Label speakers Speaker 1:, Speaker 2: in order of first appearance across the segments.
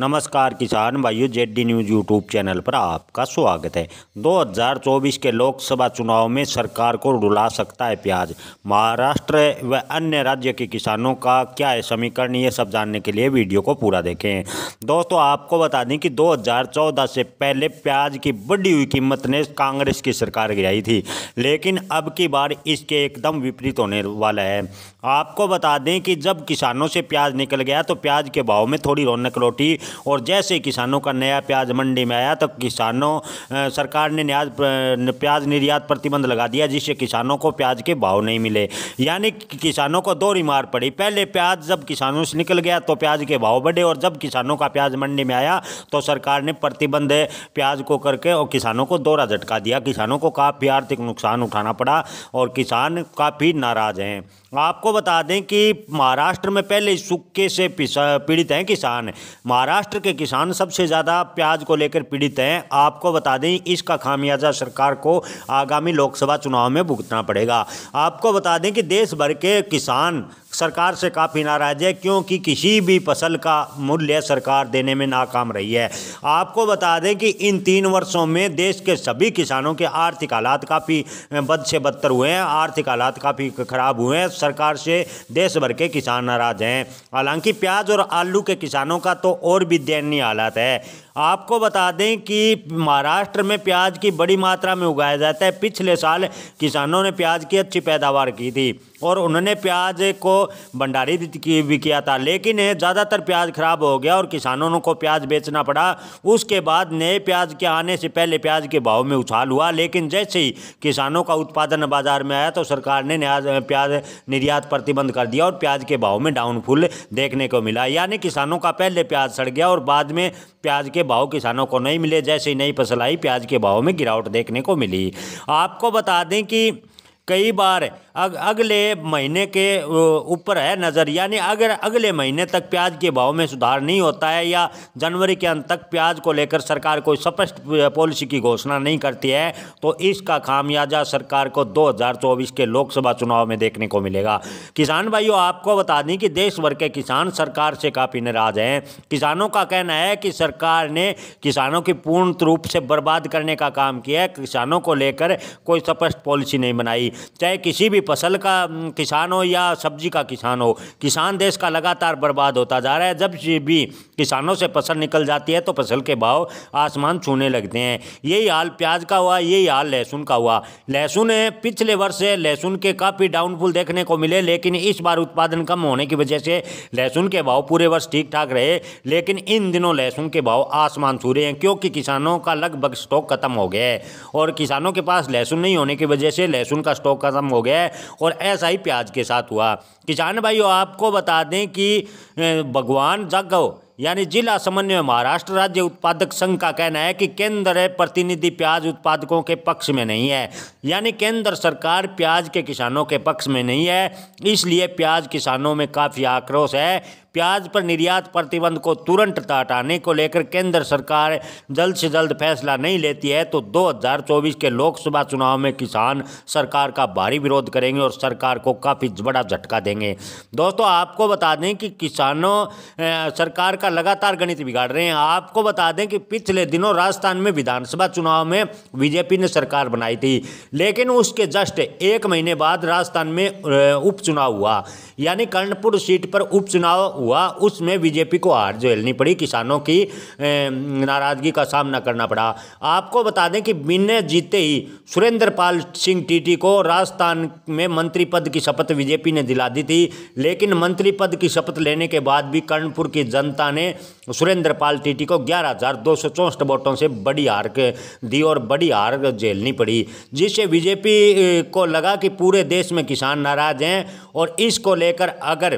Speaker 1: नमस्कार किसान भाइयों जेडी न्यूज़ यूट्यूब चैनल पर आपका स्वागत है 2024 के लोकसभा चुनाव में सरकार को रुला सकता है प्याज महाराष्ट्र व अन्य राज्य के किसानों का क्या है समीकरण ये सब जानने के लिए वीडियो को पूरा देखें दोस्तों आपको बता दें कि 2014 से पहले प्याज की बढ़ी हुई कीमत ने कांग्रेस की सरकार गिराई थी लेकिन अब की बार इसके एकदम विपरीत होने वाला है आपको बता दें कि जब किसानों से प्याज निकल गया तो प्याज के भाव में थोड़ी रौनक लौटी और जैसे किसानों का नया प्याज मंडी में आया तो किसानों सरकार ने न्याज प्याज निर्यात प्रतिबंध लगा दिया जिससे किसानों को प्याज के भाव नहीं मिले यानी किसानों को दो मार पड़ी पहले प्याज जब किसानों से निकल गया तो प्याज के भाव बढ़े और जब किसानों का प्याज मंडी में आया तो सरकार ने प्रतिबंध प्याज को करके और किसानों को दोहरा झटका दिया किसानों को काफ़ी आर्थिक नुकसान उठाना पड़ा और किसान काफ़ी नाराज़ हैं आपको बता दें कि महाराष्ट्र में पहले सूखे से पीड़ित हैं किसान महाराष्ट्र के किसान सबसे ज़्यादा प्याज को लेकर पीड़ित हैं आपको बता दें इसका खामियाजा सरकार को आगामी लोकसभा चुनाव में भुगतना पड़ेगा आपको बता दें कि देश भर के किसान सरकार से काफ़ी नाराज है क्योंकि किसी भी फसल का मूल्य सरकार देने में नाकाम रही है आपको बता दें कि इन तीन वर्षों में देश के सभी किसानों के आर्थिक हालात काफ़ी बद से बदतर हुए हैं आर्थिक हालात काफ़ी ख़राब हुए हैं सरकार से देश भर के किसान नाराज हैं हालांकि प्याज और आलू के किसानों का तो और भी दयनीय हालात है आपको बता दें कि महाराष्ट्र में प्याज की बड़ी मात्रा में उगाया जाता है पिछले साल किसानों ने प्याज की अच्छी पैदावार की थी और उन्होंने प्याज को भंडारित भी किया था लेकिन ज़्यादातर प्याज खराब हो गया और किसानों को प्याज बेचना पड़ा उसके बाद नए प्याज के आने से पहले प्याज के भाव में उछाल हुआ लेकिन जैसे ही किसानों का उत्पादन बाजार में आया तो सरकार ने नया प्याज निर्यात प्रतिबंध कर दिया और प्याज के भाव में डाउनफुल देखने को मिला यानी किसानों का पहले प्याज सड़ गया और बाद में प्याज के भाव किसानों को नहीं मिले जैसे ही नई फसल आई प्याज के भाव में गिरावट देखने को मिली आपको बता दें कि कई बार अग, अगले महीने के ऊपर है नज़र यानी अगर अगले महीने तक प्याज के भाव में सुधार नहीं होता है या जनवरी के अंत तक प्याज को लेकर सरकार कोई स्पष्ट पॉलिसी की घोषणा नहीं करती है तो इसका खामियाजा सरकार को 2024 के लोकसभा चुनाव में देखने को मिलेगा किसान भाइयों आपको बता दें कि देश भर के किसान सरकार से काफ़ी नाराज हैं किसानों का कहना है कि सरकार ने किसानों की पूर्ण रूप से बर्बाद करने का काम किया है किसानों को लेकर कोई स्पष्ट पॉलिसी नहीं बनाई चाहे किसी भी फसल का किसान हो या सब्जी का किसान हो किसान देश का लगातार बर्बाद होता जा रहा है जब भी किसानों से फसल निकल जाती है तो फसल के भाव आसमान छूने लगते हैं यही हाल प्याज का हुआ यही हाल लहसुन का हुआ लहसुन पिछले वर्ष लहसुन के काफ़ी डाउनफुल देखने को मिले लेकिन इस बार उत्पादन कम होने की वजह से लहसुन के भाव पूरे वर्ष ठीक ठाक रहे लेकिन इन दिनों लहसुन के भाव आसमान छू रहे हैं क्योंकि किसानों का लगभग स्टॉक खत्म हो गया है और किसानों के पास लहसुन नहीं होने की वजह से लहसुन का स्टॉक खत्म हो गया है और ऐसा ही प्याज के साथ हुआ किसान भाइयों आपको बता दें कि भगवान जग यानी जिला समन्वय महाराष्ट्र राज्य उत्पादक संघ का कहना है कि केंद्र प्रतिनिधि प्याज उत्पादकों के पक्ष में नहीं है यानी केंद्र सरकार प्याज के किसानों के पक्ष में नहीं है इसलिए प्याज किसानों में काफ़ी आक्रोश है प्याज पर निर्यात प्रतिबंध को तुरंत हटाने को लेकर केंद्र सरकार जल्द से जल्द फैसला नहीं लेती है तो 2024 के लोकसभा चुनाव में किसान सरकार का भारी विरोध करेंगे और सरकार को काफ़ी बड़ा झटका देंगे दोस्तों आपको बता दें कि किसानों सरकार का लगातार गणित बिगाड़ रहे हैं आपको बता दें कि पिछले दिनों राजस्थान में विधानसभा चुनाव में बीजेपी ने सरकार बनाई थी लेकिन उसके जस्ट एक महीने बाद राजस्थान में उपचुनाव हुआ यानी कर्णपुर सीट पर उपचुनाव हुआ उसमें बीजेपी को हार झेलनी पड़ी किसानों की नाराज़गी का सामना करना पड़ा आपको बता दें कि बिना जीते ही सुरेंद्र पाल सिंह टीटी को राजस्थान में मंत्री पद की शपथ बीजेपी ने दिला दी थी लेकिन मंत्री पद की शपथ लेने के बाद भी कर्णपुर की जनता ने सुरेंद्र पाल टीटी को ग्यारह हजार दो सौ वोटों से बड़ी हार दी और बड़ी हार झेलनी पड़ी जिससे बीजेपी को लगा कि पूरे देश में किसान नाराज हैं और इसको लेकर अगर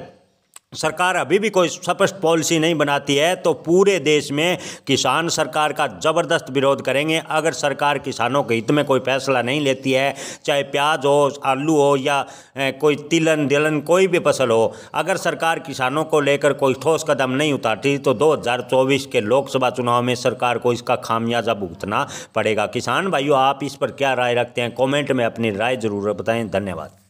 Speaker 1: सरकार अभी भी कोई स्पष्ट पॉलिसी नहीं बनाती है तो पूरे देश में किसान सरकार का ज़बरदस्त विरोध करेंगे अगर सरकार किसानों के हित में कोई फैसला नहीं लेती है चाहे प्याज हो आलू हो या कोई तिलन दिलन कोई भी फसल हो अगर सरकार किसानों को लेकर कोई ठोस कदम नहीं उतारती तो 2024 के लोकसभा चुनाव में सरकार को इसका खामियाजा भुगतना पड़ेगा किसान भाइयों आप इस पर क्या राय रखते हैं कॉमेंट में अपनी राय ज़रूर बताएँ धन्यवाद